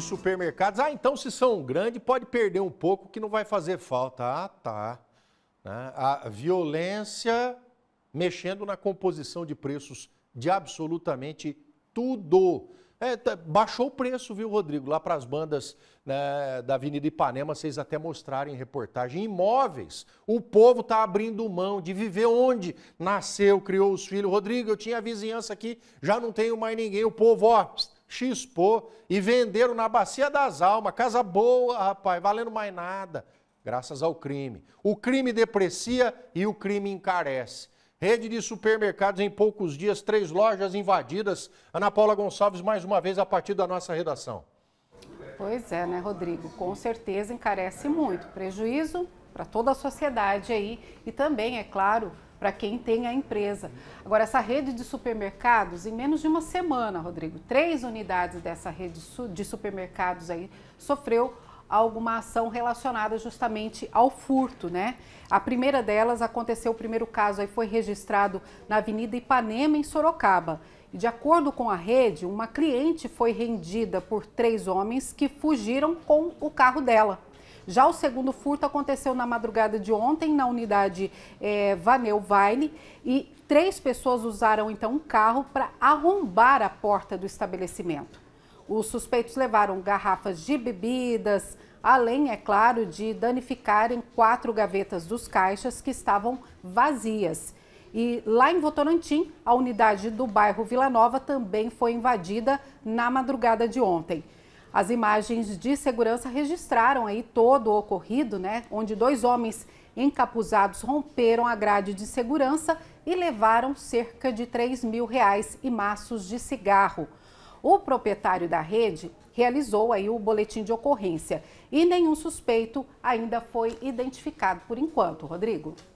de supermercados. Ah, então se são grandes, pode perder um pouco que não vai fazer falta. Ah, tá. Né? A violência mexendo na composição de preços de absolutamente tudo. É, tá, baixou o preço, viu, Rodrigo? Lá para as bandas né, da Avenida Ipanema, vocês até mostrarem reportagem. Imóveis. O povo está abrindo mão de viver onde nasceu, criou os filhos. Rodrigo, eu tinha a vizinhança aqui, já não tenho mais ninguém. O povo, ó, chispou e venderam na Bacia das Almas. Casa boa, rapaz, valendo mais nada, graças ao crime. O crime deprecia e o crime encarece. Rede de supermercados em poucos dias, três lojas invadidas. Ana Paula Gonçalves, mais uma vez, a partir da nossa redação. Pois é, né, Rodrigo? Com certeza encarece muito. Prejuízo para toda a sociedade aí e também, é claro, para quem tem a empresa. Agora, essa rede de supermercados, em menos de uma semana, Rodrigo, três unidades dessa rede de supermercados aí sofreu alguma ação relacionada justamente ao furto, né? A primeira delas aconteceu, o primeiro caso aí foi registrado na Avenida Ipanema, em Sorocaba. E de acordo com a rede, uma cliente foi rendida por três homens que fugiram com o carro dela. Já o segundo furto aconteceu na madrugada de ontem na unidade é, eh, Vanel Vine e três pessoas usaram então um carro para arrombar a porta do estabelecimento. Os suspeitos levaram garrafas de bebidas, além, é claro, de danificarem quatro gavetas dos caixas que estavam vazias. E lá em Votorantim, a unidade do bairro Vila Nova também foi invadida na madrugada de ontem. As imagens de segurança registraram aí todo o ocorrido, né? Onde dois homens encapuzados romperam a grade de segurança e levaram cerca de 3 mil reais e maços de cigarro. O proprietário da rede realizou aí o boletim de ocorrência e nenhum suspeito ainda foi identificado por enquanto, Rodrigo.